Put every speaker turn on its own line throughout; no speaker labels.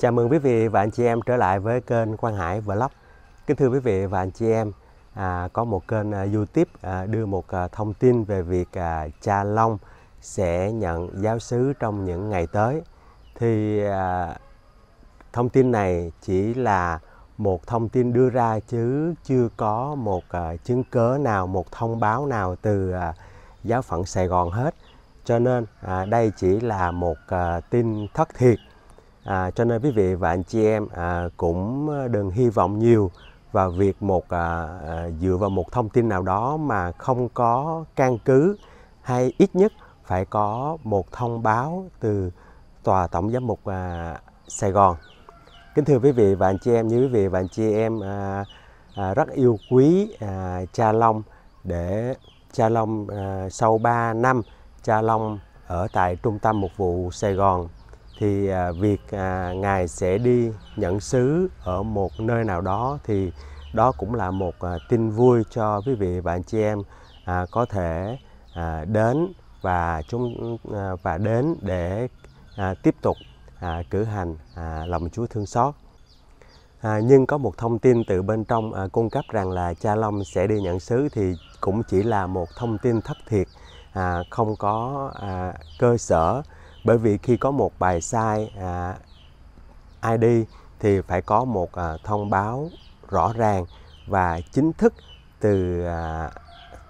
Chào mừng quý vị và anh chị em trở lại với kênh Quang Hải Vlog. Kính thưa quý vị và anh chị em, à, có một kênh à, YouTube à, đưa một à, thông tin về việc à, Cha Long sẽ nhận giáo sứ trong những ngày tới. Thì à, thông tin này chỉ là một thông tin đưa ra chứ chưa có một à, chứng cớ nào, một thông báo nào từ à, giáo phận Sài Gòn hết. Cho nên à, đây chỉ là một à, tin thất thiệt à, cho nên quý vị và anh chị em à, cũng ờ, đừng hy vọng nhiều vào việc một à, à, dựa vào một thông tin nào đó mà không có căn cứ hay ít nhất phải có một thông báo từ tòa tổng giám mục à, Sài Gòn kính thưa quý vị và anh chị em như quý vị và anh chị em à, à, rất yêu quý à, cha Long để cha Long à, sau 3 năm cha Long ở tại trung tâm mục vụ Sài Gòn thì à, việc à, ngài sẽ đi nhận sứ ở một nơi nào đó thì đó cũng là một à, tin vui cho quý vị và anh chị em có thể đến và chúng và đến để tiếp tục cử hành lòng Chúa thương xót. nhưng có một thông tin từ bên trong cung cấp rằng là cha long sẽ đi nhận sứ thì cũng chỉ là một thông tin thất thiệt không có cơ sở bởi vì khi có một bài sai à, ID thì phải có một à, thông báo rõ ràng và chính thức từ à,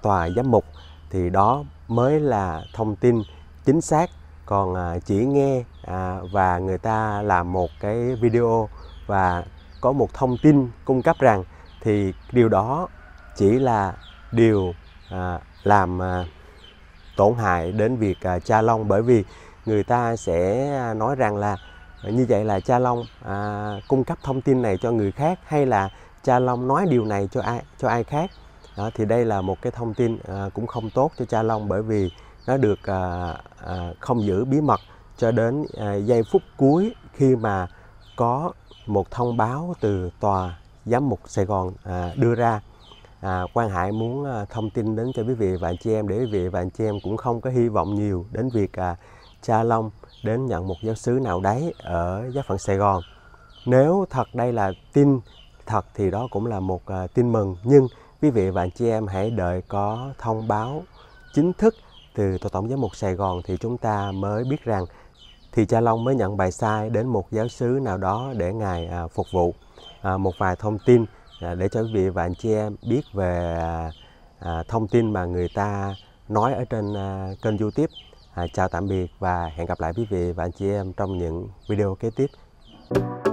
tòa giám mục thì đó mới là thông tin chính xác còn à, chỉ nghe à, và người ta làm một cái video và có một thông tin cung cấp rằng thì điều đó chỉ là điều à, làm à, tổn hại đến việc à, cha long bởi vì người ta sẽ à, nói rằng là như vậy là cha long à, cung cấp thông tin này cho người khác hay là cha long nói điều này cho ai cho ai khác đó thì đây là một cái thông tin à, cũng không tốt cho cha long bởi vì nó được à, à, không giữ bí mật cho đến à, giây phút cuối khi mà có một thông báo từ tòa giám mục Sài Gòn à, đưa ra à, Quang Hải muốn à, thông tin đến cho quý vị và anh chị em để quý vị và anh chị em cũng không có hy vọng nhiều đến việc à, Cha Long đến nhận một giáo sứ nào đấy ở giáo phận Sài Gòn. Nếu thật đây là tin thật thì đó cũng là một à, tin mừng nhưng quý vị và anh chị em hãy đợi có thông báo chính thức từ Tổng giám mục Sài Gòn thì chúng ta mới biết rằng thì cha Long mới nhận bài sai đến một giáo sứ nào đó để ngài à, phục vụ à, một vài thông tin để cho quý vị và anh chị em biết về thông tin mà người ta nói ở trên kênh YouTube chào tạm biệt và hẹn gặp lại quý vị và anh chị em trong những video kế tiếp